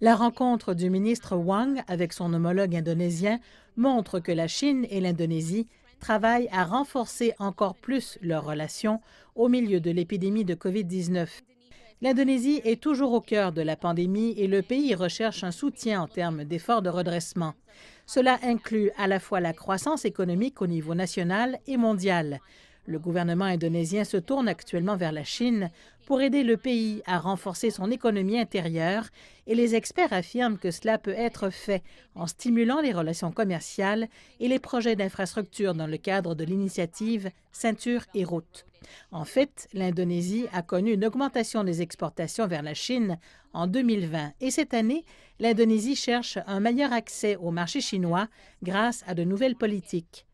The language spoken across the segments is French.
La rencontre du ministre Wang avec son homologue indonésien montre que la Chine et l'Indonésie travaillent à renforcer encore plus leurs relations au milieu de l'épidémie de COVID-19. L'Indonésie est toujours au cœur de la pandémie et le pays recherche un soutien en termes d'efforts de redressement. Cela inclut à la fois la croissance économique au niveau national et mondial. Le gouvernement indonésien se tourne actuellement vers la Chine pour aider le pays à renforcer son économie intérieure et les experts affirment que cela peut être fait en stimulant les relations commerciales et les projets d'infrastructure dans le cadre de l'initiative Ceinture et route. En fait, l'Indonésie a connu une augmentation des exportations vers la Chine en 2020 et cette année, l'Indonésie cherche un meilleur accès au marché chinois grâce à de nouvelles politiques.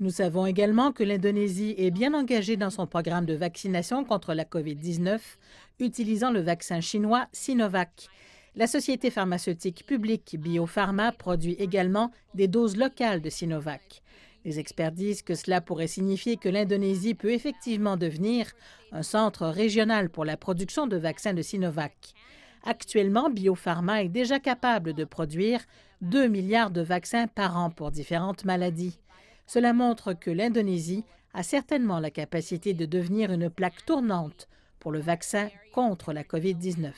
Nous savons également que l'Indonésie est bien engagée dans son programme de vaccination contre la COVID-19 utilisant le vaccin chinois Sinovac. La société pharmaceutique publique Biopharma produit également des doses locales de Sinovac. Les experts disent que cela pourrait signifier que l'Indonésie peut effectivement devenir un centre régional pour la production de vaccins de Sinovac. Actuellement, Biopharma est déjà capable de produire 2 milliards de vaccins par an pour différentes maladies. Cela montre que l'Indonésie a certainement la capacité de devenir une plaque tournante pour le vaccin contre la COVID-19.